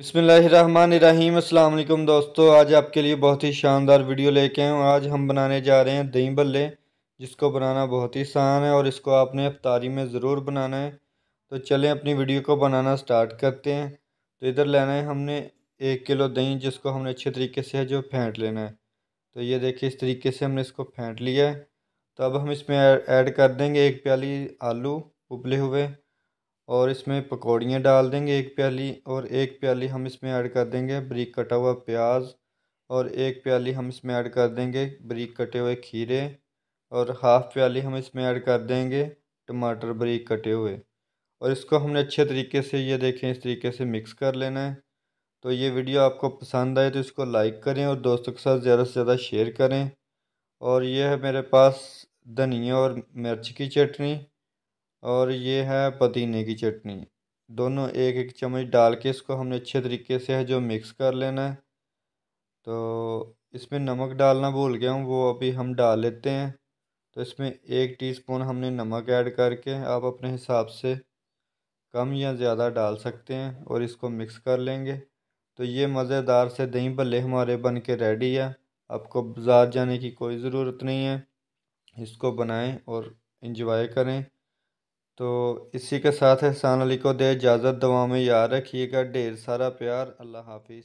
बसमीम अल्लाम दोस्तों आज आपके लिए बहुत ही शानदार वीडियो लेके आए हूँ आज हम बनाने जा रहे हैं दही बल्ले जिसको बनाना बहुत ही आसान है और इसको आपने अफ्तारी में ज़रूर बनाना है तो चलें अपनी वीडियो को बनाना स्टार्ट करते हैं तो इधर लेना है हमने एक किलो दही जिसको हमने अच्छे तरीके से है जो फेंट लेना है तो ये देखिए इस तरीके से हमने इसको फेंट लिया है तो अब हम इसमें ऐड कर देंगे एक प्याली आलू उबले हुए और इसमें पकौड़ियाँ डाल देंगे एक प्याली और एक प्याली हम इसमें ऐड कर देंगे बरीक कटा हुआ प्याज और एक प्याली हम इसमें ऐड कर देंगे बरीक कटे हुए खीरे और हाफ़ प्याली हम इसमें ऐड कर देंगे टमाटर बरीक कटे हुए और इसको हमने अच्छे तरीके से ये देखें इस तरीके से मिक्स कर लेना है तो ये वीडियो आपको पसंद आए तो इसको लाइक करें और दोस्तों के साथ ज़्यादा से ज़्यादा शेयर करें और ये है मेरे पास धनिया और मिर्च की चटनी और ये है पुदीने की चटनी दोनों एक एक चम्मच डाल के इसको हमने अच्छे तरीके से है जो मिक्स कर लेना है तो इसमें नमक डालना भूल गया हूँ वो अभी हम डाल लेते हैं तो इसमें एक टीस्पून हमने नमक ऐड करके आप अपने हिसाब से कम या ज़्यादा डाल सकते हैं और इसको मिक्स कर लेंगे तो ये मज़ेदार से दही भल्ले हमारे बन के रेडी है आपको बाज़ार जाने की कोई ज़रूरत नहीं है इसको बनाएं और इंजॉय करें तो इसी के साथ एहसान अली को दे इजाज़त दवा में याद रखिएगा ढेर सारा प्यार अल्लाह हाफिज़